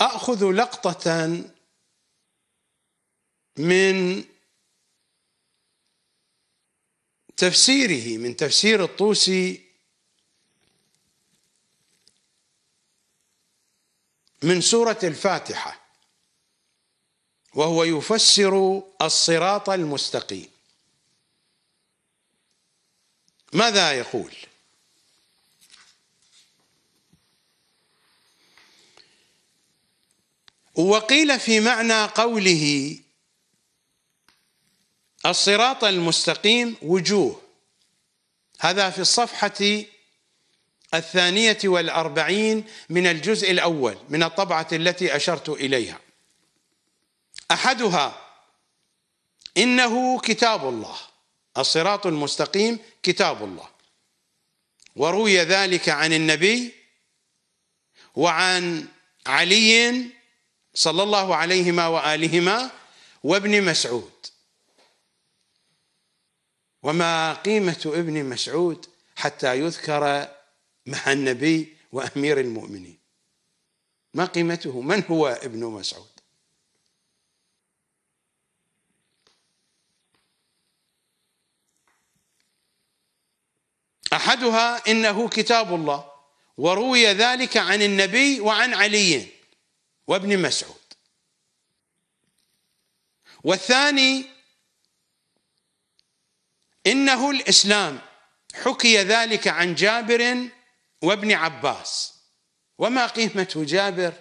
اخذ لقطه من تفسيره من تفسير الطوسي من سوره الفاتحه وهو يفسر الصراط المستقيم ماذا يقول وقيل في معنى قوله الصراط المستقيم وجوه هذا في الصفحة الثانية والأربعين من الجزء الأول من الطبعة التي أشرت إليها أحدها إنه كتاب الله الصراط المستقيم كتاب الله وروي ذلك عن النبي وعن علي صلى الله عليهما والهما وابن مسعود وما قيمه ابن مسعود حتى يذكر مع النبي وامير المؤمنين ما قيمته من هو ابن مسعود احدها انه كتاب الله وروي ذلك عن النبي وعن علي وابن مسعود والثاني انه الاسلام حكي ذلك عن جابر وابن عباس وما قيمه جابر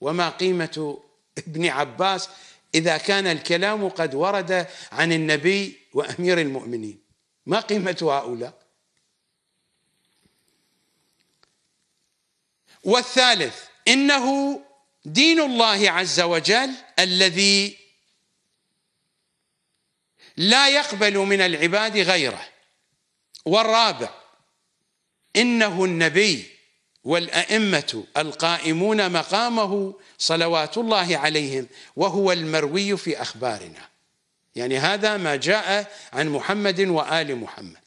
وما قيمه ابن عباس اذا كان الكلام قد ورد عن النبي وامير المؤمنين ما قيمه هؤلاء والثالث انه دين الله عز وجل الذي لا يقبل من العباد غيره والرابع انه النبي والائمه القائمون مقامه صلوات الله عليهم وهو المروي في اخبارنا يعني هذا ما جاء عن محمد وال محمد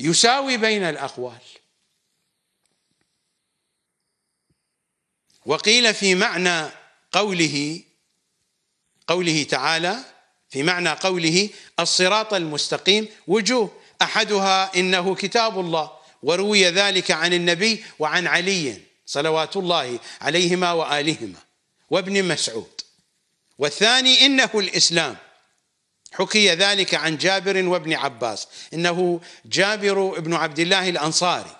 يساوي بين الاقوال وقيل في معنى قوله قوله تعالى في معنى قوله الصراط المستقيم وجوه احدها انه كتاب الله وروي ذلك عن النبي وعن علي صلوات الله عليهما والهما وابن مسعود والثاني انه الاسلام حكي ذلك عن جابر وابن عباس انه جابر بن عبد الله الانصاري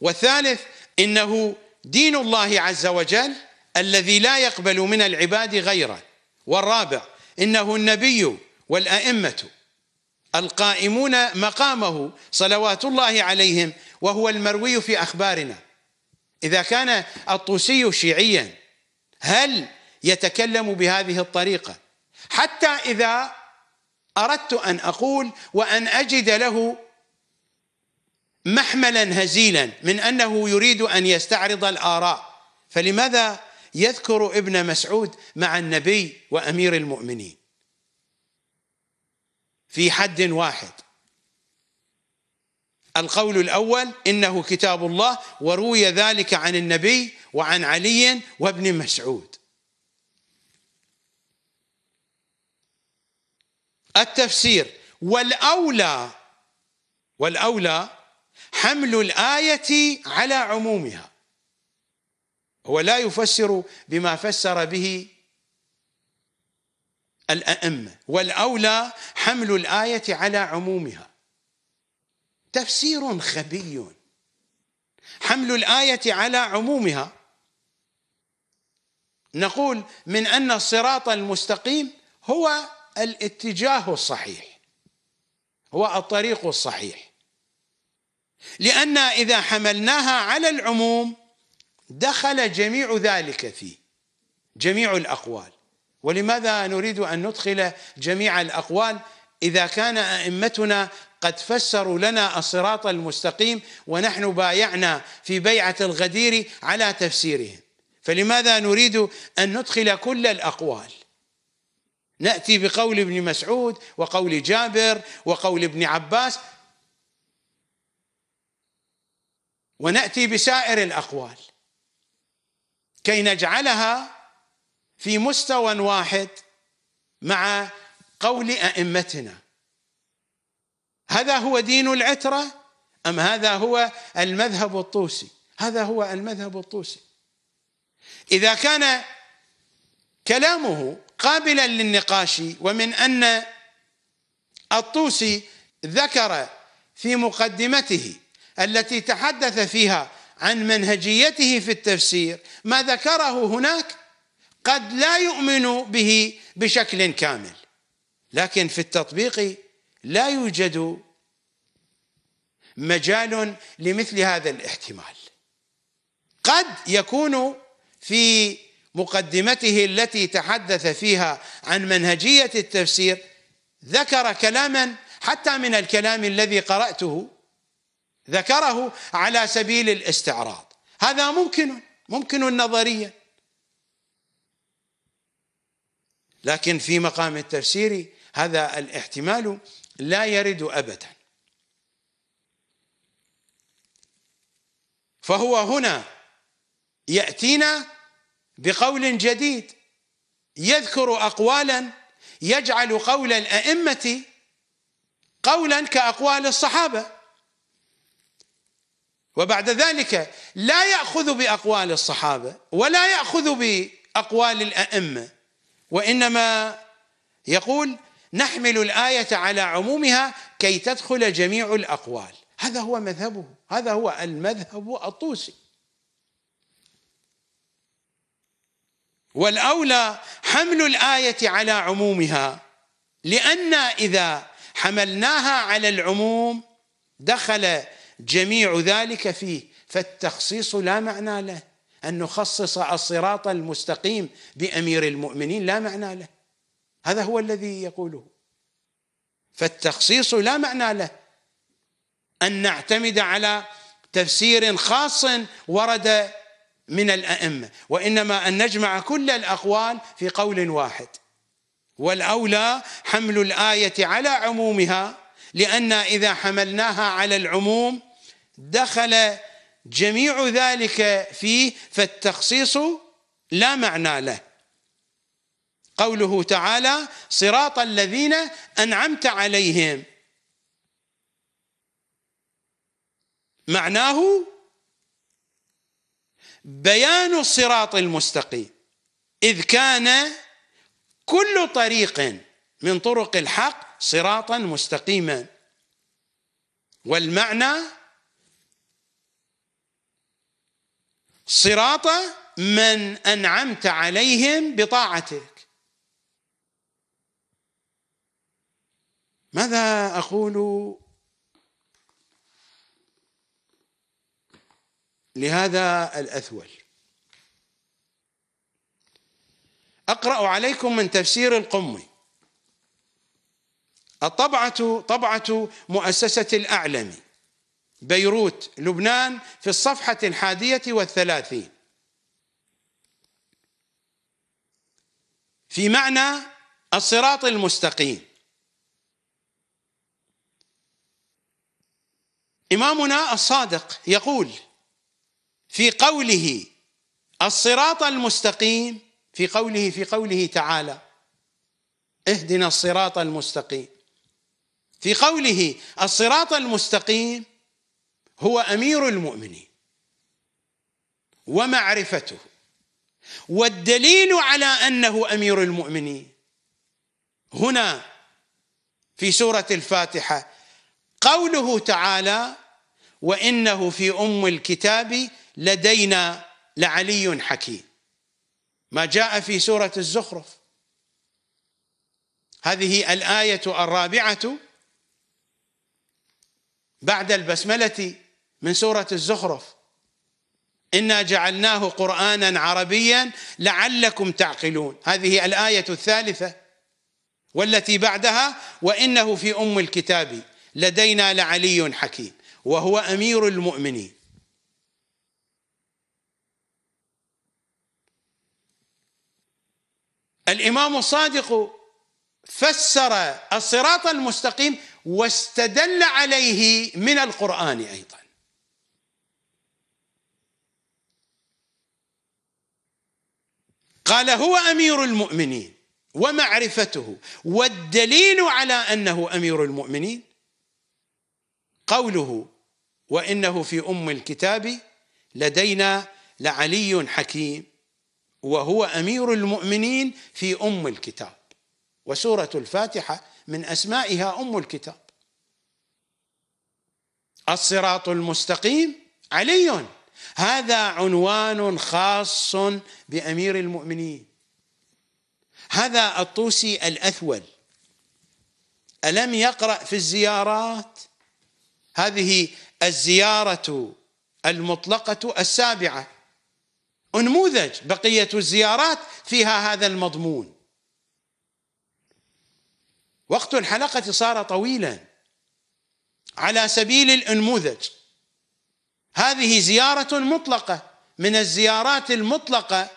والثالث انه دين الله عز وجل الذي لا يقبل من العباد غيره والرابع انه النبي والائمه القائمون مقامه صلوات الله عليهم وهو المروي في اخبارنا اذا كان الطوسي شيعيا هل يتكلم بهذه الطريقه حتى اذا اردت ان اقول وان اجد له محملا هزيلا من انه يريد ان يستعرض الاراء فلماذا يذكر ابن مسعود مع النبي وامير المؤمنين في حد واحد القول الاول انه كتاب الله وروي ذلك عن النبي وعن علي وابن مسعود التفسير والاولى والاولى حمل الآية على عمومها هو لا يفسر بما فسر به الأئمة والأولى حمل الآية على عمومها تفسير خبي حمل الآية على عمومها نقول من أن الصراط المستقيم هو الاتجاه الصحيح هو الطريق الصحيح لأن إذا حملناها على العموم دخل جميع ذلك فيه جميع الأقوال ولماذا نريد أن ندخل جميع الأقوال إذا كان أئمتنا قد فسروا لنا الصراط المستقيم ونحن بايعنا في بيعة الغدير على تفسيرهم فلماذا نريد أن ندخل كل الأقوال نأتي بقول ابن مسعود وقول جابر وقول ابن عباس وناتي بسائر الاقوال كي نجعلها في مستوى واحد مع قول ائمتنا هذا هو دين العتره ام هذا هو المذهب الطوسي هذا هو المذهب الطوسي اذا كان كلامه قابلا للنقاش ومن ان الطوسي ذكر في مقدمته التي تحدث فيها عن منهجيته في التفسير ما ذكره هناك قد لا يؤمن به بشكل كامل لكن في التطبيق لا يوجد مجال لمثل هذا الاحتمال قد يكون في مقدمته التي تحدث فيها عن منهجية التفسير ذكر كلاما حتى من الكلام الذي قرأته ذكره على سبيل الاستعراض هذا ممكن ممكن نظريا لكن في مقام التفسير هذا الاحتمال لا يرد ابدا فهو هنا ياتينا بقول جديد يذكر اقوالا يجعل قول الائمه قولا كاقوال الصحابه وبعد ذلك لا ياخذ باقوال الصحابه ولا ياخذ باقوال الائمه وانما يقول نحمل الايه على عمومها كي تدخل جميع الاقوال هذا هو مذهبه هذا هو المذهب الطوسي والاولى حمل الايه على عمومها لان اذا حملناها على العموم دخل جميع ذلك فيه فالتخصيص لا معنى له أن نخصص الصراط المستقيم بأمير المؤمنين لا معنى له هذا هو الذي يقوله فالتخصيص لا معنى له أن نعتمد على تفسير خاص ورد من الأئمة وإنما أن نجمع كل الأقوال في قول واحد والأولى حمل الآية على عمومها لأن إذا حملناها على العموم دخل جميع ذلك فيه فالتخصيص لا معنى له قوله تعالى صراط الذين أنعمت عليهم معناه بيان الصراط المستقيم إذ كان كل طريق من طرق الحق صراطا مستقيما والمعنى صراط من انعمت عليهم بطاعتك ماذا اقول لهذا الاثول اقرا عليكم من تفسير القمي الطبعه طبعه مؤسسه الاعلمي بيروت لبنان في الصفحة الحادية والثلاثين في معنى الصراط المستقيم إمامنا الصادق يقول في قوله الصراط المستقيم في قوله في قوله تعالى اهدنا الصراط المستقيم في قوله الصراط المستقيم هو امير المؤمنين ومعرفته والدليل على انه امير المؤمنين هنا في سوره الفاتحه قوله تعالى وانه في ام الكتاب لدينا لعلي حكيم ما جاء في سوره الزخرف هذه الايه الرابعه بعد البسمله من سورة الزخرف إنا جعلناه قرآنا عربيا لعلكم تعقلون هذه الآية الثالثة والتي بعدها وإنه في أم الكتاب لدينا لعلي حكيم وهو أمير المؤمنين الإمام الصادق فسر الصراط المستقيم واستدل عليه من القرآن أيضاً قال هو امير المؤمنين ومعرفته والدليل على انه امير المؤمنين قوله وانه في ام الكتاب لدينا لعلي حكيم وهو امير المؤمنين في ام الكتاب وسوره الفاتحه من اسمائها ام الكتاب الصراط المستقيم علي هذا عنوان خاص بامير المؤمنين هذا الطوسي الاثول الم يقرا في الزيارات هذه الزياره المطلقه السابعه انموذج بقيه الزيارات فيها هذا المضمون وقت الحلقه صار طويلا على سبيل الانموذج هذه زيارة مطلقة من الزيارات المطلقة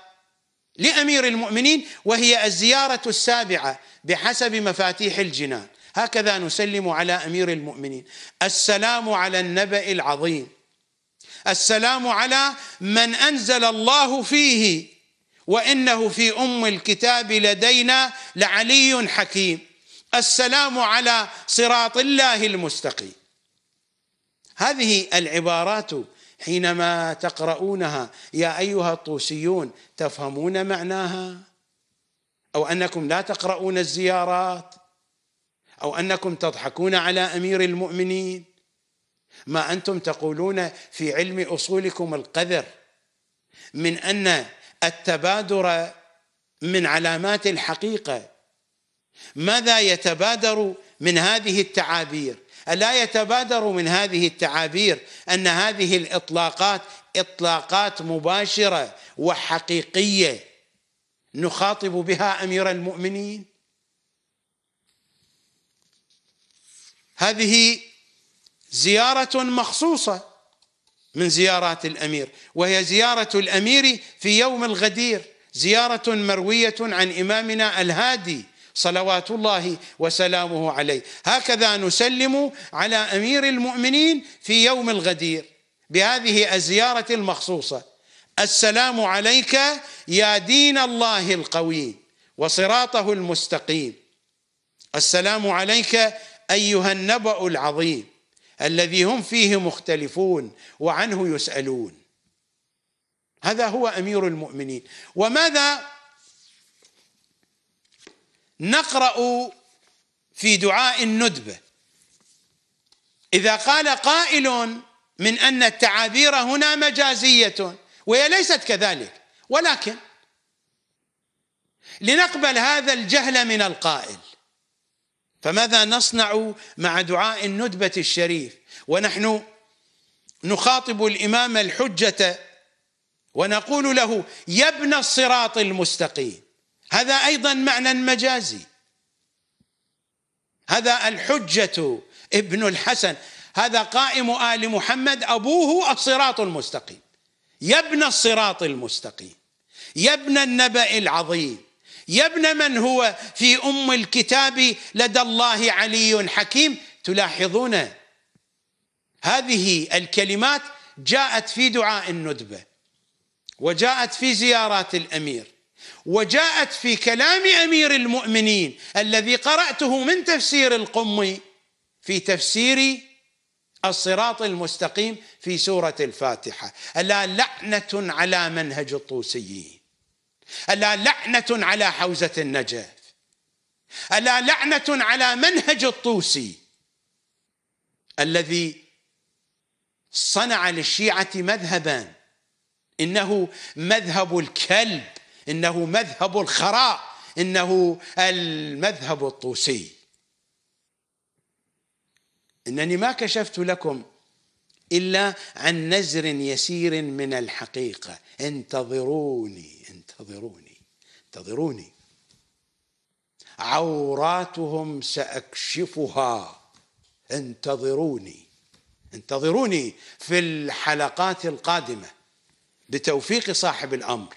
لأمير المؤمنين وهي الزيارة السابعة بحسب مفاتيح الجنان هكذا نسلم على أمير المؤمنين السلام على النبأ العظيم السلام على من أنزل الله فيه وإنه في أم الكتاب لدينا لعلي حكيم السلام على صراط الله المستقيم هذه العبارات حينما تقرؤونها يا أيها الطوسيون تفهمون معناها أو أنكم لا تقرؤون الزيارات أو أنكم تضحكون على أمير المؤمنين ما أنتم تقولون في علم أصولكم القذر من أن التبادر من علامات الحقيقة ماذا يتبادر من هذه التعابير ألا يتبادر من هذه التعابير أن هذه الإطلاقات إطلاقات مباشرة وحقيقية نخاطب بها أمير المؤمنين هذه زيارة مخصوصة من زيارات الأمير وهي زيارة الأمير في يوم الغدير زيارة مروية عن إمامنا الهادي صلوات الله وسلامه عليه هكذا نسلم على امير المؤمنين في يوم الغدير بهذه الزياره المخصوصه السلام عليك يا دين الله القويم وصراطه المستقيم السلام عليك ايها النبأ العظيم الذي هم فيه مختلفون وعنه يسألون هذا هو امير المؤمنين وماذا نقرا في دعاء الندبه اذا قال قائل من ان التعابير هنا مجازيه وهي ليست كذلك ولكن لنقبل هذا الجهل من القائل فماذا نصنع مع دعاء الندبه الشريف ونحن نخاطب الامام الحجه ونقول له يا ابن الصراط المستقيم هذا ايضا معنى مجازي هذا الحجه ابن الحسن هذا قائم ال محمد ابوه الصراط المستقيم يا ابن الصراط المستقيم يا ابن النبا العظيم يا ابن من هو في ام الكتاب لدى الله علي حكيم تلاحظون هذه الكلمات جاءت في دعاء الندبه وجاءت في زيارات الامير وجاءت في كلام امير المؤمنين الذي قراته من تفسير القمي في تفسير الصراط المستقيم في سوره الفاتحه الا لعنه على منهج الطوسيين الا لعنه على حوزه النجف الا لعنه على منهج الطوسي الذي صنع للشيعه مذهبا انه مذهب الكلب إنه مذهب الخراء إنه المذهب الطوسي إنني ما كشفت لكم إلا عن نزر يسير من الحقيقة انتظروني انتظروني انتظروني عوراتهم سأكشفها انتظروني انتظروني في الحلقات القادمة بتوفيق صاحب الأمر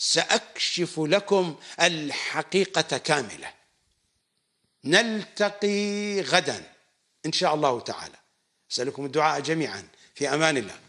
ساكشف لكم الحقيقه كامله نلتقي غدا ان شاء الله تعالى اسالكم الدعاء جميعا في امان الله